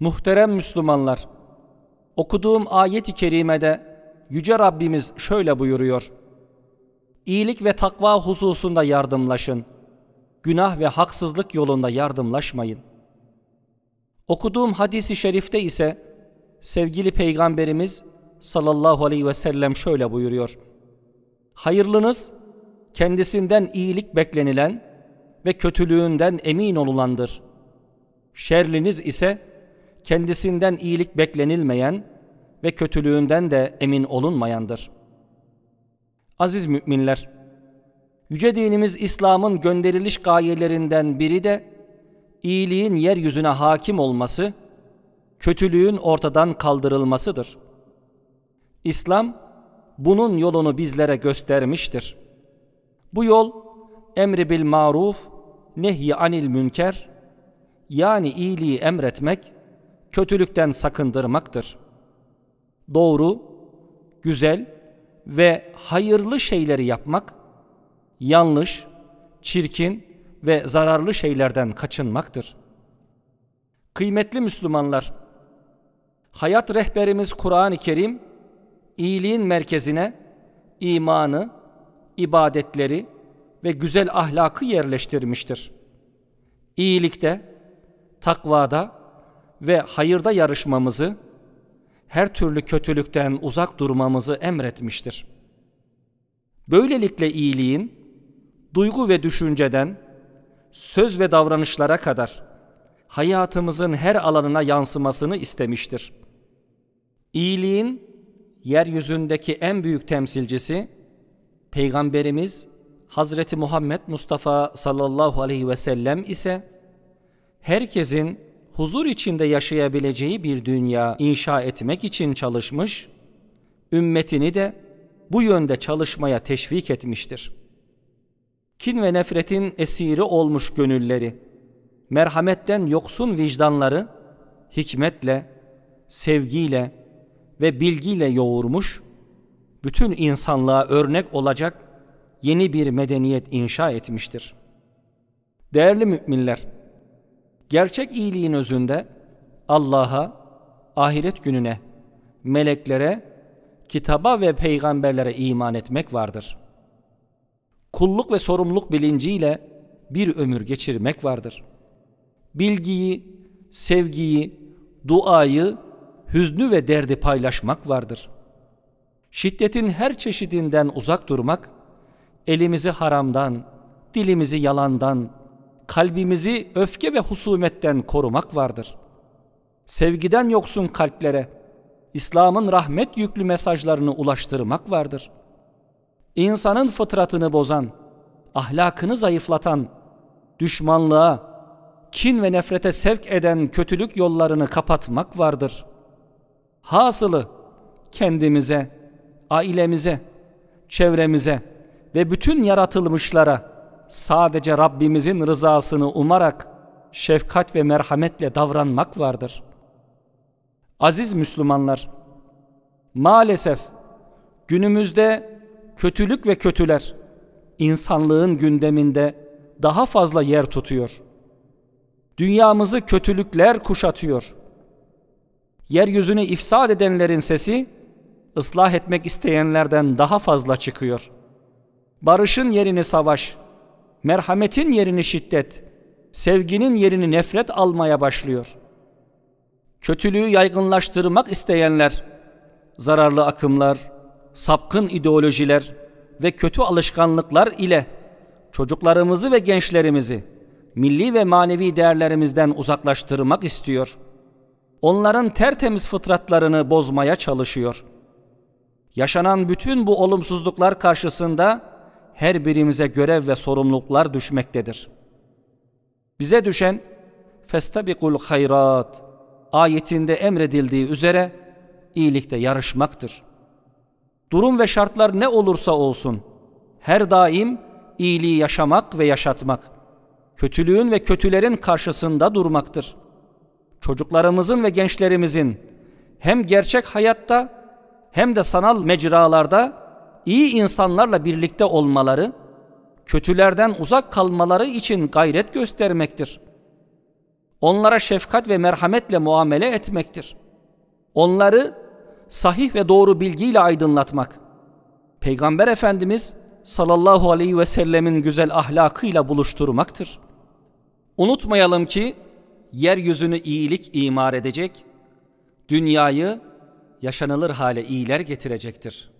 Muhterem Müslümanlar, okuduğum ayet-i kerimede Yüce Rabbimiz şöyle buyuruyor. İyilik ve takva hususunda yardımlaşın. Günah ve haksızlık yolunda yardımlaşmayın. Okuduğum hadisi şerifte ise sevgili Peygamberimiz sallallahu aleyhi ve sellem şöyle buyuruyor. Hayırlınız kendisinden iyilik beklenilen ve kötülüğünden emin olulandır. Şerliniz ise kendisinden iyilik beklenilmeyen ve kötülüğünden de emin olunmayandır. Aziz müminler, yüce dinimiz İslam'ın gönderiliş gayelerinden biri de iyiliğin yeryüzüne hakim olması, kötülüğün ortadan kaldırılmasıdır. İslam bunun yolunu bizlere göstermiştir. Bu yol emri bil maruf, nehyi anil münker yani iyiliği emretmek kötülükten sakındırmaktır. Doğru, güzel ve hayırlı şeyleri yapmak, yanlış, çirkin ve zararlı şeylerden kaçınmaktır. Kıymetli Müslümanlar, hayat rehberimiz Kur'an-ı Kerim, iyiliğin merkezine imanı, ibadetleri ve güzel ahlakı yerleştirmiştir. İyilikte, takvada, ve hayırda yarışmamızı, her türlü kötülükten uzak durmamızı emretmiştir. Böylelikle iyiliğin, duygu ve düşünceden, söz ve davranışlara kadar hayatımızın her alanına yansımasını istemiştir. İyiliğin yeryüzündeki en büyük temsilcisi Peygamberimiz Hazreti Muhammed Mustafa sallallahu aleyhi ve sellem ise herkesin huzur içinde yaşayabileceği bir dünya inşa etmek için çalışmış, ümmetini de bu yönde çalışmaya teşvik etmiştir. Kin ve nefretin esiri olmuş gönülleri, merhametten yoksun vicdanları hikmetle, sevgiyle ve bilgiyle yoğurmuş, bütün insanlığa örnek olacak yeni bir medeniyet inşa etmiştir. Değerli müminler, Gerçek iyiliğin özünde Allah'a, ahiret gününe, meleklere, kitaba ve peygamberlere iman etmek vardır. Kulluk ve sorumluluk bilinciyle bir ömür geçirmek vardır. Bilgiyi, sevgiyi, duayı, hüznü ve derdi paylaşmak vardır. Şiddetin her çeşidinden uzak durmak, elimizi haramdan, dilimizi yalandan, kalbimizi öfke ve husumetten korumak vardır. Sevgiden yoksun kalplere, İslam'ın rahmet yüklü mesajlarını ulaştırmak vardır. İnsanın fıtratını bozan, ahlakını zayıflatan, düşmanlığa, kin ve nefrete sevk eden kötülük yollarını kapatmak vardır. Hasılı kendimize, ailemize, çevremize ve bütün yaratılmışlara sadece Rabbimizin rızasını umarak şefkat ve merhametle davranmak vardır. Aziz Müslümanlar, maalesef günümüzde kötülük ve kötüler insanlığın gündeminde daha fazla yer tutuyor. Dünyamızı kötülükler kuşatıyor. Yeryüzünü ifsad edenlerin sesi ıslah etmek isteyenlerden daha fazla çıkıyor. Barışın yerini savaş, merhametin yerini şiddet, sevginin yerini nefret almaya başlıyor. Kötülüğü yaygınlaştırmak isteyenler, zararlı akımlar, sapkın ideolojiler ve kötü alışkanlıklar ile çocuklarımızı ve gençlerimizi milli ve manevi değerlerimizden uzaklaştırmak istiyor. Onların tertemiz fıtratlarını bozmaya çalışıyor. Yaşanan bütün bu olumsuzluklar karşısında her birimize görev ve sorumluluklar düşmektedir. Bize düşen Festabikul hayrat ayetinde emredildiği üzere iyilikte yarışmaktır. Durum ve şartlar ne olursa olsun her daim iyiliği yaşamak ve yaşatmak, kötülüğün ve kötülerin karşısında durmaktır. Çocuklarımızın ve gençlerimizin hem gerçek hayatta hem de sanal mecralarda iyi insanlarla birlikte olmaları, kötülerden uzak kalmaları için gayret göstermektir. Onlara şefkat ve merhametle muamele etmektir. Onları sahih ve doğru bilgiyle aydınlatmak. Peygamber Efendimiz sallallahu aleyhi ve sellemin güzel ahlakıyla buluşturmaktır. Unutmayalım ki yeryüzünü iyilik imar edecek, dünyayı yaşanılır hale iyiler getirecektir.''